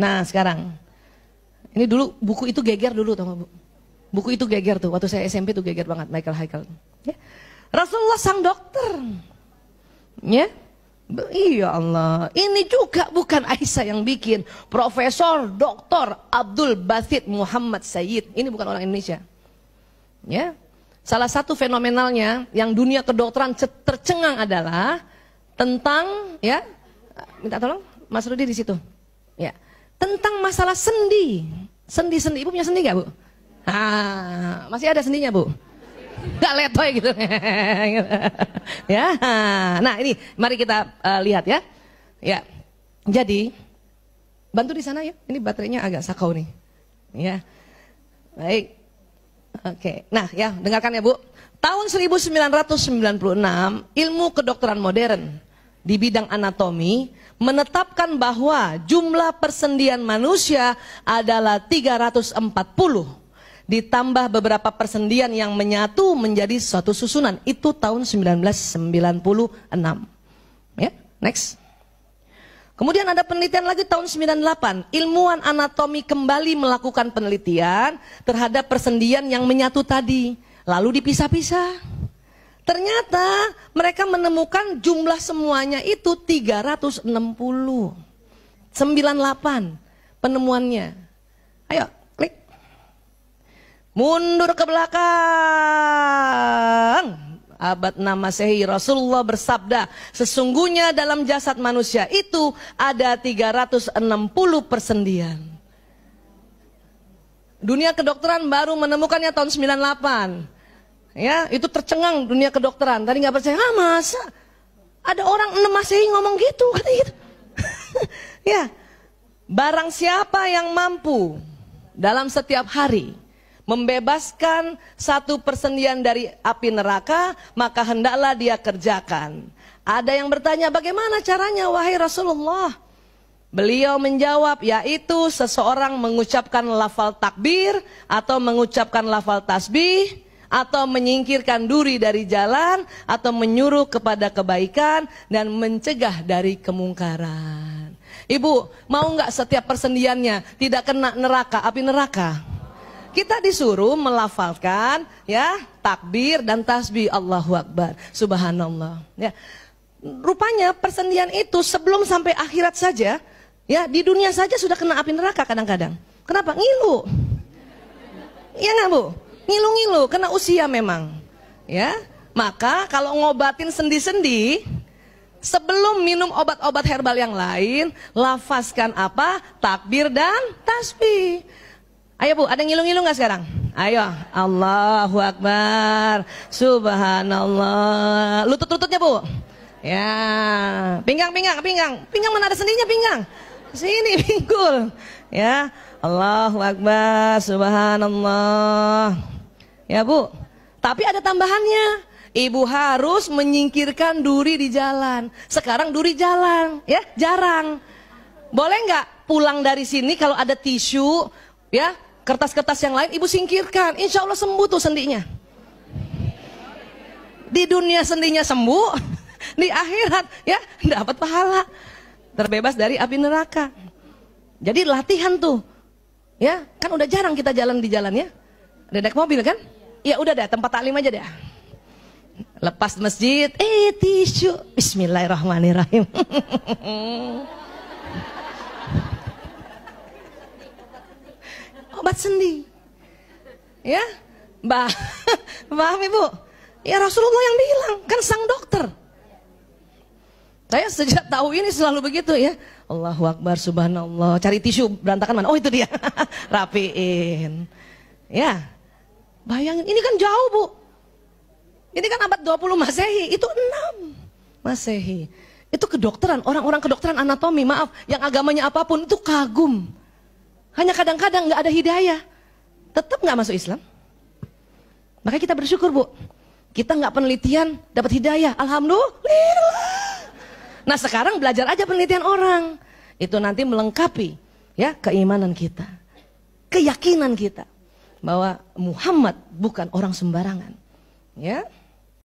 Nah sekarang, ini dulu buku itu geger dulu tau bu. Buku itu geger tuh, waktu saya SMP tuh geger banget Michael Haikal. Ya. Rasulullah sang dokter. Ya. Iya Allah, ini juga bukan Aisyah yang bikin. Profesor Dr. Abdul Basit Muhammad Sayyid. Ini bukan orang Indonesia. Ya. Salah satu fenomenalnya yang dunia kedokteran tercengang adalah tentang ya minta tolong Mas Rudi di situ. Ya tentang masalah sendi. Sendi-sendi, ibu punya sendi nggak bu? Ah, masih ada sendinya bu? Gak letoy gitu. ya. Nah ini, mari kita uh, lihat ya. Ya. Jadi, bantu di sana ya. Ini baterainya agak sakau nih. Ya. Baik. Oke. Nah, ya, dengarkan ya, Bu. Tahun 1996, ilmu kedokteran modern di bidang anatomi menetapkan bahwa jumlah persendian manusia adalah 340 ditambah beberapa persendian yang menyatu menjadi suatu susunan itu tahun 1996 ya next Kemudian ada penelitian lagi tahun 98, ilmuwan anatomi kembali melakukan penelitian terhadap persendian yang menyatu tadi, lalu dipisah-pisah. Ternyata mereka menemukan jumlah semuanya itu 360. 98 penemuannya. Ayo, klik. Mundur ke belakang abad 6 Masehi Rasulullah bersabda, sesungguhnya dalam jasad manusia itu ada 360 persendian. Dunia kedokteran baru menemukannya tahun 98. Ya, itu tercengang dunia kedokteran. Tadi nggak percaya, ah masa ada orang enam masehi ngomong gitu, kata gitu. ya, barang siapa yang mampu dalam setiap hari membebaskan satu persendian dari api neraka, maka hendaklah dia kerjakan. Ada yang bertanya, bagaimana caranya wahai Rasulullah? Beliau menjawab, yaitu seseorang mengucapkan lafal takbir atau mengucapkan lafal tasbih, atau menyingkirkan duri dari jalan atau menyuruh kepada kebaikan dan mencegah dari kemungkaran. Ibu, mau nggak setiap persendiannya tidak kena neraka, api neraka? Kita disuruh melafalkan ya takbir dan tasbih Allahu Akbar. Subhanallah. Ya. Rupanya persendian itu sebelum sampai akhirat saja ya di dunia saja sudah kena api neraka kadang-kadang. Kenapa? Ngilu. Iya nggak bu? Ngilu-ngilu, kena usia memang. Ya. Maka kalau ngobatin sendi-sendi, sebelum minum obat-obat herbal yang lain, lafazkan apa? Takbir dan tasbih. Ayo Bu, ada ngilu-ngilu nggak sekarang? Ayo, Allahu Akbar, Subhanallah. Lutut-lututnya Bu. Ya, pinggang, pinggang, pinggang. Pinggang mana ada sendinya pinggang. Sini pinggul. Ya. Allah Akbar, subhanallah. Ya, Bu. Tapi ada tambahannya. Ibu harus menyingkirkan duri di jalan. Sekarang duri jalan, ya, jarang. Boleh nggak pulang dari sini kalau ada tisu, ya, kertas-kertas yang lain, ibu singkirkan. Insya Allah sembuh tuh sendinya. Di dunia sendinya sembuh, di akhirat ya dapat pahala terbebas dari api neraka. Jadi latihan tuh. Ya, kan udah jarang kita jalan di jalan ya. naik mobil kan? Ya udah deh, tempat taklim aja deh. Lepas masjid, eh tisu. Bismillahirrahmanirrahim. Obat sendi. Ya? bah, maaf Ibu. Ya Rasulullah yang bilang, kan sang dokter. Saya sejak tahu ini selalu begitu ya. Allahu Akbar, subhanallah. Cari tisu berantakan mana? Oh itu dia. Rapiin. Ya. Bayangin, ini kan jauh bu. Ini kan abad 20 Masehi, itu 6 Masehi. Itu kedokteran, orang-orang kedokteran anatomi, maaf. Yang agamanya apapun itu kagum. Hanya kadang-kadang gak ada hidayah. Tetap gak masuk Islam. Makanya kita bersyukur bu. Kita gak penelitian, dapat hidayah. Alhamdulillah. Nah sekarang belajar aja penelitian orang. Itu nanti melengkapi ya keimanan kita. Keyakinan kita. Bahwa Muhammad bukan orang sembarangan. Ya.